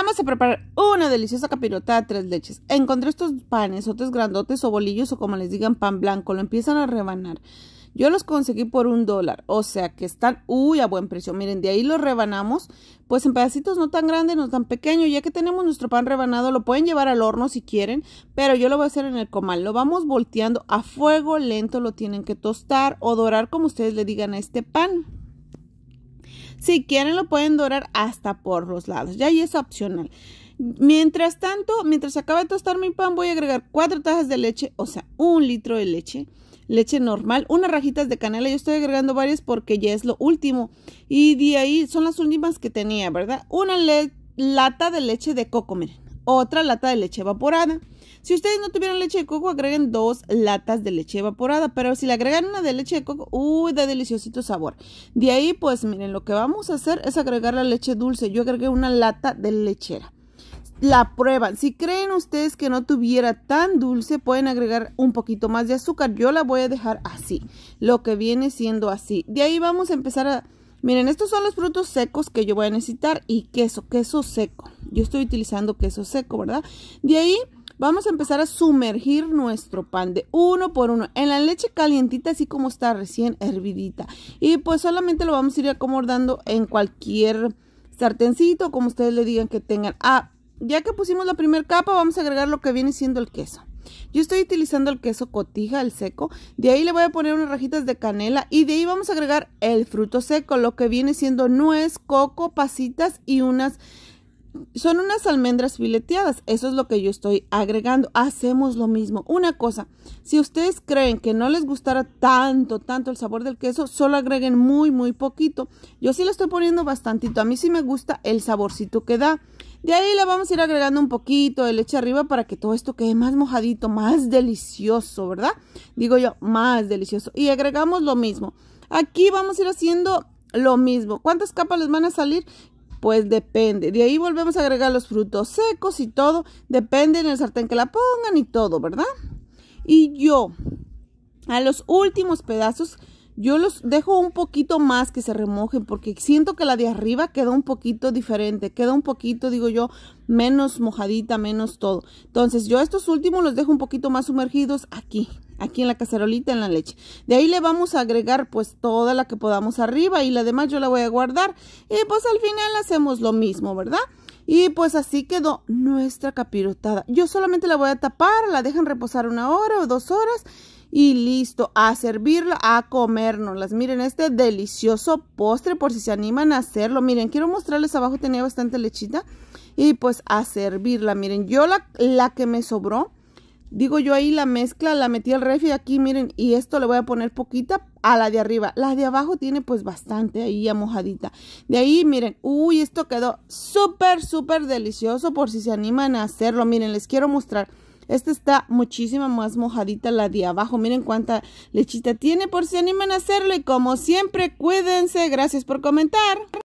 Vamos a preparar una deliciosa capirotada de tres leches. Encontré estos panes, otros grandotes o bolillos o como les digan pan blanco. Lo empiezan a rebanar. Yo los conseguí por un dólar, o sea que están, uy, a buen precio. Miren, de ahí los rebanamos, pues en pedacitos no tan grandes, no tan pequeños. Ya que tenemos nuestro pan rebanado, lo pueden llevar al horno si quieren, pero yo lo voy a hacer en el comal. Lo vamos volteando a fuego lento, lo tienen que tostar o dorar como ustedes le digan a este pan. Si quieren lo pueden dorar hasta por los lados, ya ahí es opcional. Mientras tanto, mientras acaba de tostar mi pan, voy a agregar cuatro tazas de leche, o sea, un litro de leche, leche normal, unas rajitas de canela. Yo estoy agregando varias porque ya es lo último. Y de ahí son las últimas que tenía, ¿verdad? Una lata de leche de coco, miren otra lata de leche evaporada. Si ustedes no tuvieran leche de coco, agreguen dos latas de leche evaporada, pero si le agregan una de leche de coco, uy, da deliciosito sabor. De ahí, pues miren, lo que vamos a hacer es agregar la leche dulce. Yo agregué una lata de lechera la prueban. Si creen ustedes que no tuviera tan dulce, pueden agregar un poquito más de azúcar. Yo la voy a dejar así, lo que viene siendo así. De ahí vamos a empezar a... Miren, estos son los frutos secos que yo voy a necesitar y queso, queso seco. Yo estoy utilizando queso seco, ¿verdad? De ahí vamos a empezar a sumergir nuestro pan de uno por uno en la leche calientita, así como está recién hervidita. Y pues solamente lo vamos a ir acomodando en cualquier sartencito, como ustedes le digan que tengan. Ah, ya que pusimos la primera capa, vamos a agregar lo que viene siendo el queso. Yo estoy utilizando el queso cotija, el seco. De ahí le voy a poner unas rajitas de canela y de ahí vamos a agregar el fruto seco, lo que viene siendo nuez, coco, pasitas y unas son unas almendras fileteadas. Eso es lo que yo estoy agregando. Hacemos lo mismo. Una cosa, si ustedes creen que no les gustara tanto, tanto el sabor del queso, solo agreguen muy, muy poquito. Yo sí le estoy poniendo bastantito. A mí sí me gusta el saborcito que da. De ahí le vamos a ir agregando un poquito de leche arriba para que todo esto quede más mojadito, más delicioso, ¿verdad? Digo yo, más delicioso. Y agregamos lo mismo. Aquí vamos a ir haciendo lo mismo. ¿Cuántas capas les van a salir? Pues depende. De ahí volvemos a agregar los frutos secos y todo. Depende en el sartén que la pongan y todo, ¿verdad? Y yo, a los últimos pedazos, yo los dejo un poquito más que se remojen porque siento que la de arriba queda un poquito diferente, queda un poquito, digo yo, menos mojadita, menos todo. Entonces yo estos últimos los dejo un poquito más sumergidos aquí, aquí en la cacerolita en la leche. De ahí le vamos a agregar pues toda la que podamos arriba y la demás yo la voy a guardar. Y pues al final hacemos lo mismo, ¿verdad? Y pues así quedó nuestra capirotada. Yo solamente la voy a tapar, la dejan reposar una hora o dos horas y listo, a servirla, a comérnoslas. Miren este delicioso postre por si se animan a hacerlo. Miren, quiero mostrarles abajo, tenía bastante lechita y pues a servirla. Miren, yo la, la que me sobró Digo yo ahí la mezcla, la metí al refri aquí, miren, y esto le voy a poner poquita a la de arriba. La de abajo tiene pues bastante ahí ya mojadita. De ahí, miren, uy, esto quedó súper, súper delicioso por si se animan a hacerlo. Miren, les quiero mostrar. Esta está muchísima más mojadita la de abajo. Miren cuánta lechita tiene por si se animan a hacerlo. Y como siempre, cuídense. Gracias por comentar.